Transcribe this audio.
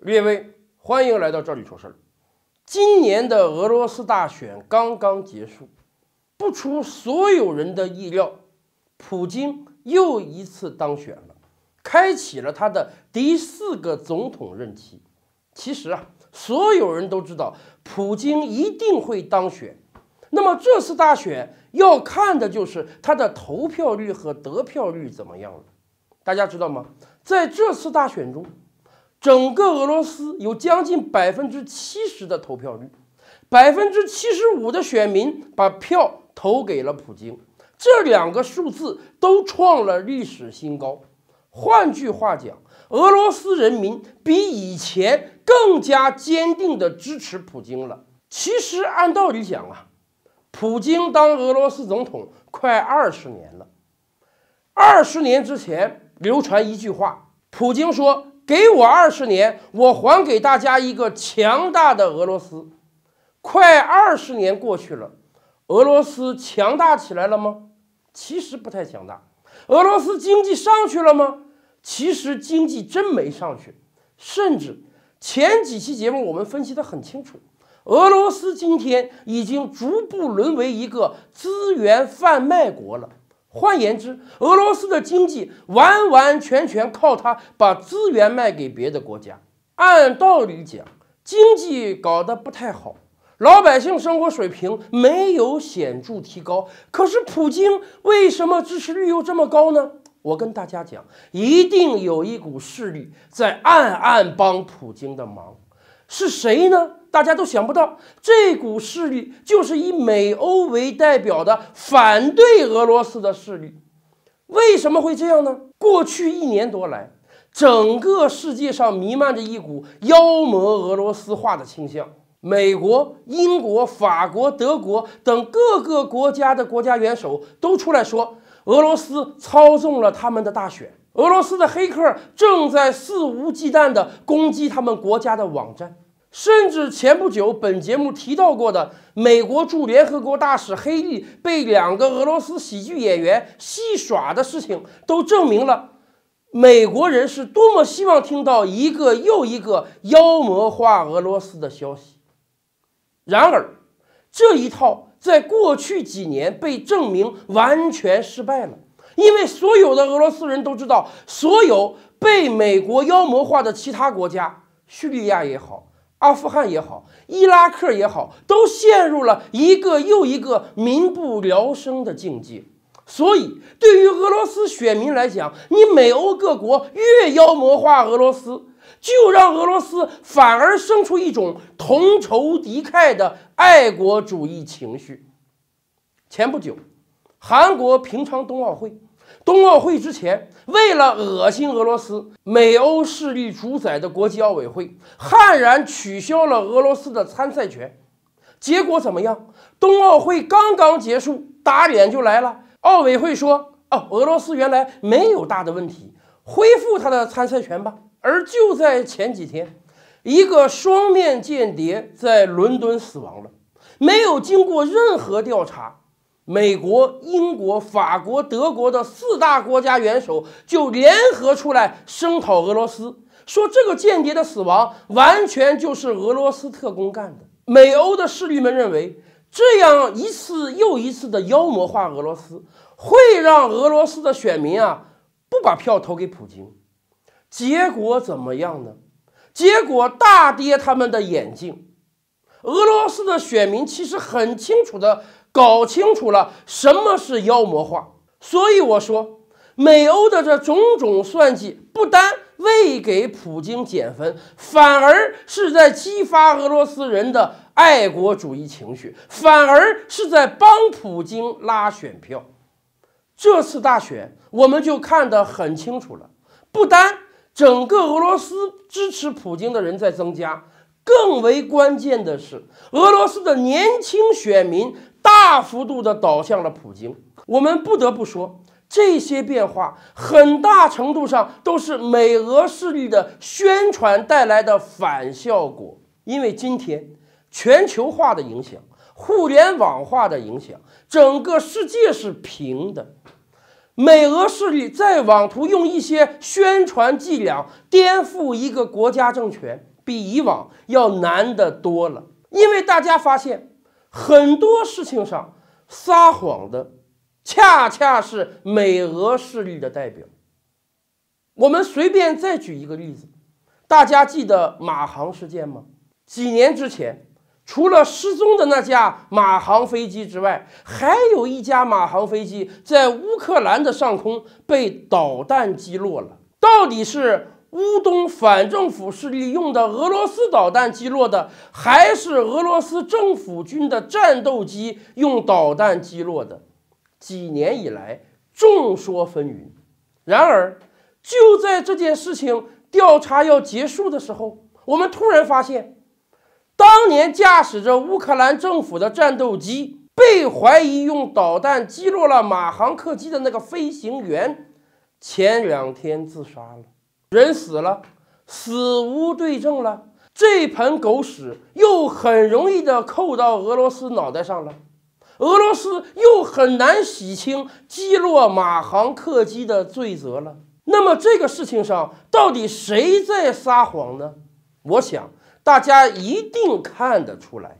列位，欢迎来到这里说事儿。今年的俄罗斯大选刚刚结束，不出所有人的意料，普京又一次当选了，开启了他的第四个总统任期。其实啊，所有人都知道普京一定会当选。那么这次大选要看的就是他的投票率和得票率怎么样了。大家知道吗？在这次大选中。整个俄罗斯有将近百分之七十的投票率，百分之七十五的选民把票投给了普京，这两个数字都创了历史新高。换句话讲，俄罗斯人民比以前更加坚定地支持普京了。其实按道理讲啊，普京当俄罗斯总统快二十年了，二十年之前流传一句话，普京说。给我二十年，我还给大家一个强大的俄罗斯。快二十年过去了，俄罗斯强大起来了吗？其实不太强大。俄罗斯经济上去了吗？其实经济真没上去。甚至前几期节目我们分析得很清楚，俄罗斯今天已经逐步沦为一个资源贩卖国了。换言之，俄罗斯的经济完完全全靠他把资源卖给别的国家。按道理讲，经济搞得不太好，老百姓生活水平没有显著提高。可是普京为什么支持率又这么高呢？我跟大家讲，一定有一股势力在暗暗帮普京的忙。是谁呢？大家都想不到，这股势力就是以美欧为代表的反对俄罗斯的势力。为什么会这样呢？过去一年多来，整个世界上弥漫着一股妖魔俄罗斯化的倾向。美国、英国、法国、德国等各个国家的国家元首都出来说，俄罗斯操纵了他们的大选。俄罗斯的黑客正在肆无忌惮地攻击他们国家的网站，甚至前不久本节目提到过的美国驻联合国大使黑利被两个俄罗斯喜剧演员戏耍的事情，都证明了美国人是多么希望听到一个又一个妖魔化俄罗斯的消息。然而，这一套在过去几年被证明完全失败了。因为所有的俄罗斯人都知道，所有被美国妖魔化的其他国家，叙利亚也好，阿富汗也好，伊拉克也好，都陷入了一个又一个民不聊生的境界。所以，对于俄罗斯选民来讲，你美欧各国越妖魔化俄罗斯，就让俄罗斯反而生出一种同仇敌忾的爱国主义情绪。前不久，韩国平昌冬奥会。冬奥会之前，为了恶心俄罗斯，美欧势力主宰的国际奥委会悍然取消了俄罗斯的参赛权。结果怎么样？冬奥会刚刚结束，打脸就来了。奥委会说：“哦，俄罗斯原来没有大的问题，恢复他的参赛权吧。”而就在前几天，一个双面间谍在伦敦死亡了，没有经过任何调查。美国、英国、法国、德国的四大国家元首就联合出来声讨俄罗斯，说这个间谍的死亡完全就是俄罗斯特工干的。美欧的势力们认为，这样一次又一次的妖魔化俄罗斯，会让俄罗斯的选民啊不把票投给普京。结果怎么样呢？结果大跌他们的眼镜。俄罗斯的选民其实很清楚的。搞清楚了什么是妖魔化，所以我说，美欧的这种种算计，不单未给普京减分，反而是在激发俄罗斯人的爱国主义情绪，反而是在帮普京拉选票。这次大选，我们就看得很清楚了，不单整个俄罗斯支持普京的人在增加，更为关键的是，俄罗斯的年轻选民。大幅度的倒向了普京，我们不得不说，这些变化很大程度上都是美俄势力的宣传带来的反效果。因为今天全球化的影响、互联网化的影响，整个世界是平的，美俄势力在妄图用一些宣传伎俩颠覆一个国家政权，比以往要难得多了。因为大家发现。很多事情上撒谎的，恰恰是美俄势力的代表。我们随便再举一个例子，大家记得马航事件吗？几年之前，除了失踪的那架马航飞机之外，还有一架马航飞机在乌克兰的上空被导弹击落了。到底是？乌东反政府势力用的俄罗斯导弹击落的，还是俄罗斯政府军的战斗机用导弹击落的？几年以来众说纷纭。然而，就在这件事情调查要结束的时候，我们突然发现，当年驾驶着乌克兰政府的战斗机被怀疑用导弹击落了马航客机的那个飞行员，前两天自杀了。人死了，死无对证了，这盆狗屎又很容易的扣到俄罗斯脑袋上了，俄罗斯又很难洗清击落马航客机的罪责了。那么这个事情上到底谁在撒谎呢？我想大家一定看得出来。